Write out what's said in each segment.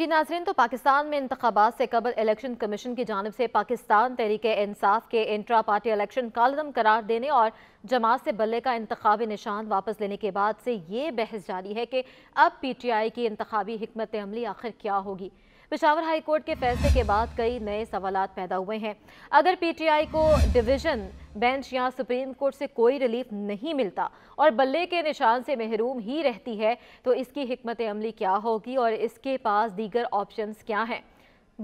जी नाजरीन तो पाकिस्तान में इंतबात से कबल इलेक्शन कमीशन की जानब से पाकिस्तान तहरीक इंसाफ के इंट्रा पार्टी इलेक्शन कालदम करार देने और जमात से बल्ले का इंतवी निशान वापस लेने के बाद से ये बहस जारी है कि अब पी टी आई की इंतवी हमत अमली आखिर क्या होगी पिशावर हाईकोर्ट के फैसले के बाद कई नए सवाल पैदा हुए हैं अगर पीटीआई को डिवीजन बेंच या सुप्रीम कोर्ट से कोई रिलीफ नहीं मिलता और बल्ले के निशान से महरूम ही रहती है तो इसकी हमत अमली क्या होगी और इसके पास दीगर ऑप्शन क्या हैं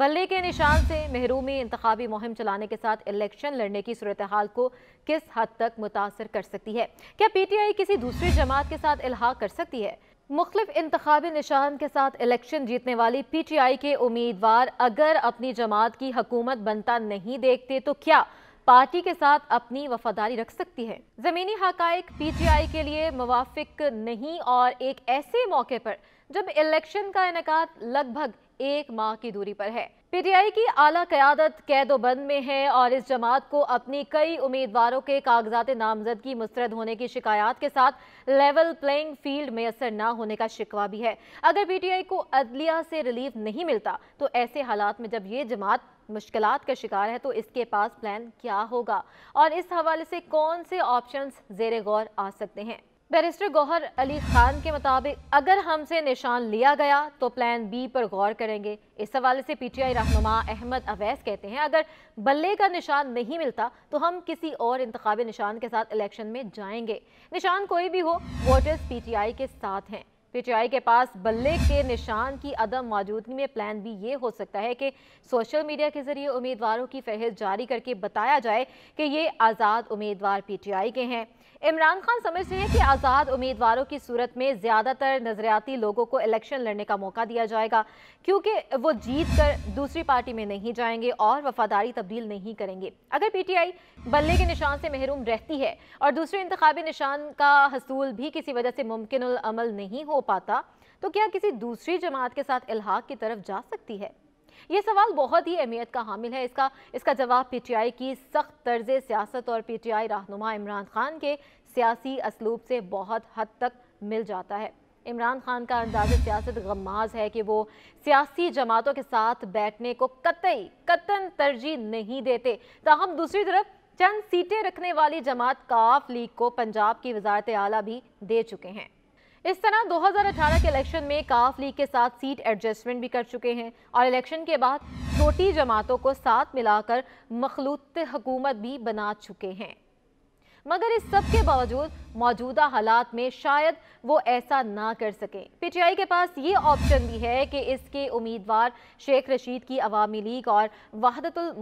बल्ले के निशान से महरूमी इंतबी मुहिम चलाने के साथ इलेक्शन लड़ने की सूरत हाल को किस हद तक मुतासर कर सकती है क्या पीटीआई किसी दूसरी जमात के साथ इलाहा कर सकती है मुख्तफ इंतबी निशान के साथ इलेक्शन जीतने वाली पी टी आई के उम्मीदवार अगर अपनी जमात की हकूमत बनता नहीं देखते तो क्या पार्टी के साथ अपनी वफादारी रख सकती है ज़मीनी हक़ पी टी आई के लिए मुवाफिक नहीं और एक ऐसे मौके पर जब इलेक्शन का इनका लगभग एक माह की दूरी पर है पीटीआई की आला क्यादत कैदोबंद में है और इस जमात को अपनी कई उम्मीदवारों के कागजात नामजदगी मुस्तरद होने की शिकायत के साथ लेवल प्लेइंग फील्ड में असर न होने का शिकवा भी है अगर पीटीआई को अदलिया से रिलीफ नहीं मिलता तो ऐसे हालात में जब ये जमात मुश्किल का शिकार है तो इसके पास प्लान क्या होगा और इस हवाले से कौन से ऑप्शन जेर गौर आ सकते हैं बैरिस्टर गौहर अली खान के मुताबिक अगर हमसे निशान लिया गया तो प्लान बी पर गौर करेंगे इस हवाले से पीटीआई रहनुमा अहमद अवैस कहते हैं अगर बल्ले का निशान नहीं मिलता तो हम किसी और इंतबी निशान के साथ इलेक्शन में जाएंगे निशान कोई भी हो वोटर्स पीटीआई के साथ हैं पीटीआई के पास बल्ले के निशान की अदम मौजूदगी में प्लान भी ये हो सकता है कि सोशल मीडिया के जरिए उम्मीदवारों की फहरिस्त जारी करके बताया जाए कि ये आज़ाद उम्मीदवार पीटीआई के हैं इमरान खान समझते हैं कि आज़ाद उम्मीदवारों की सूरत में ज़्यादातर नजरियाती लोगों को इलेक्शन लड़ने का मौका दिया जाएगा क्योंकि वो जीत कर दूसरी पार्टी में नहीं जाएंगे और वफादारी तब्दील नहीं करेंगे अगर पीटीआई बल्ले के निशान से महरूम रहती है और दूसरे इंतबी निशान का हसूल भी किसी वजह से मुमकिन अमल नहीं हो पाता तो क्या किसी दूसरी जमात के साथ इलाहाक की तरफ जा सकती है ये सवाल बहुत ही अहमियत का हामिल है इसका इसका जवाब पीटीआई की सख्त तर्ज सियासत और पीटीआई रहनुमा इमरान खान के सियासी असलूब से बहुत हद तक मिल जाता है इमरान खान का अंदाज सियासत गमाज है कि वो सियासी जमातों के साथ बैठने को कतई कतन तरजीह नहीं देते ताहम दूसरी तरफ चंद सीटें रखने वाली जमात काफ लीग को पंजाब की वजारत आला भी दे चुके हैं इस तरह 2018 के इलेक्शन में काफ लीग के साथ सीट एडजस्टमेंट भी कर चुके हैं और इलेक्शन के बाद छोटी जमातों को साथ मिलाकर मखलूत हुकूमत भी बना चुके हैं मगर इस सब के बावजूद मौजूदा हालात में शायद वो ऐसा ना कर सकें पीटीआई के पास ये ऑप्शन भी है कि इसके उम्मीदवार शेख रशीद की अवामी लीग और वहादतुल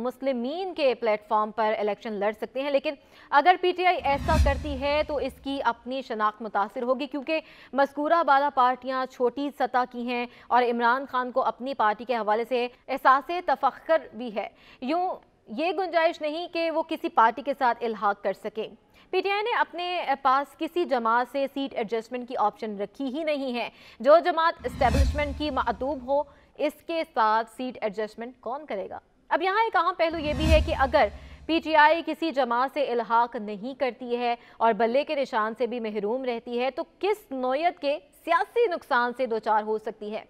के प्लेटफॉर्म पर इलेक्शन लड़ सकते हैं लेकिन अगर पीटीआई ऐसा करती है तो इसकी अपनी शनाख्त मुतासर होगी क्योंकि मस्कूरा बाला पार्टियाँ छोटी सतह की हैं और इमरान खान को अपनी पार्टी के हवाले से एहसास तफक्र भी है यूँ ये गुंजाइश नहीं कि वो किसी पार्टी के साथ इलाहा कर सके पीटीआई ने अपने पास किसी जमात से सीट एडजस्टमेंट की ऑप्शन रखी ही नहीं है जो जमात इस्टेब्लिशमेंट की मतूब हो इसके साथ सीट एडजस्टमेंट कौन करेगा अब यहाँ एक अहम पहलू ये भी है कि अगर पीटीआई किसी जमात से इलाहा नहीं करती है और बल्ले के निशान से भी महरूम रहती है तो किस नोयत के सियासी नुकसान से दो चार हो सकती है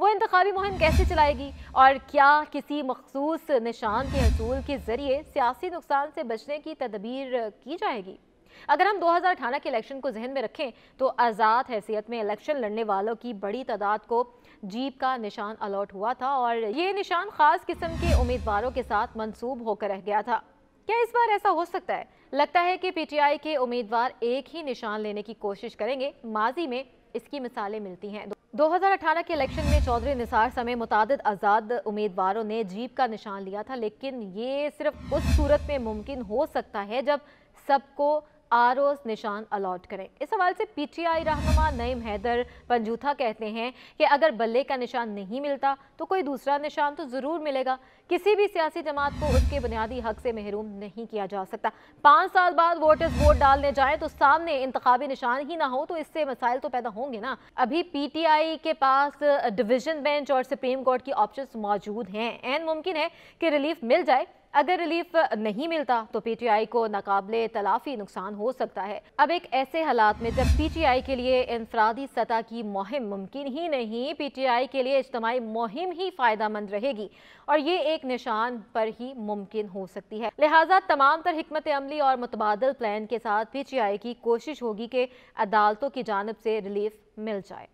वो इंतबी मुहिम कैसे चलाएगी और क्या किसी मखसूस निशान के असूल के ज़रिए सियासी नुकसान से बचने की तदबीर की जाएगी अगर हम 2018 के इलेक्शन को जहन में रखें तो आज़ाद हैसियत में इलेक्शन लड़ने वालों की बड़ी तादाद को जीप का निशान अलॉट हुआ था और ये निशान ख़ास किस्म के उम्मीदवारों के साथ मंसूब होकर रह गया था क्या इस बार ऐसा हो सकता है लगता है कि पीटीआई के उम्मीदवार एक ही निशान लेने की कोशिश करेंगे माजी में इसकी मिसालें मिलती हैं 2018 के इलेक्शन में चौधरी निसार समय मुतद आज़ाद उम्मीदवारों ने जीप का निशान लिया था लेकिन ये सिर्फ उस सूरत में मुमकिन हो सकता है जब सबको आर निशान अलॉट करें इस सवाल से पीटीआई रहनुमा नईम हैदर पंजूथा कहते हैं कि अगर बल्ले का निशान नहीं मिलता तो कोई दूसरा निशान तो ज़रूर मिलेगा किसी भी सियासी जमात को उसके बुनियादी हक से महरूम नहीं किया जा सकता पाँच साल बाद वोटर्स वोट डालने जाएँ तो सामने इंतबी निशान ही ना हो तो इससे मसाइल तो पैदा होंगे ना अभी आई के पास डिवीजन बेंच और सुप्रीम कोर्ट की ऑप्शन मौजूद हैं एन मुमकिन है कि रिलीफ मिल जाए अगर रिलीफ नहीं मिलता तो पीटीआई को नाकबले तलाफी नुकसान हो सकता है अब एक ऐसे हालात में जब पीटीआई के लिए इनफरादी सतह की मुहिम मुमकिन ही नहीं पीटीआई के लिए इज्तमी मुहिम ही फ़ायदा रहेगी और ये एक निशान पर ही मुमकिन हो सकती है लिहाजा तमाम तर हमत अमली और मुतबादल प्लान के साथ पी टी आई की कोशिश होगी कि अदालतों की जानब से रिलीफ मिल जाए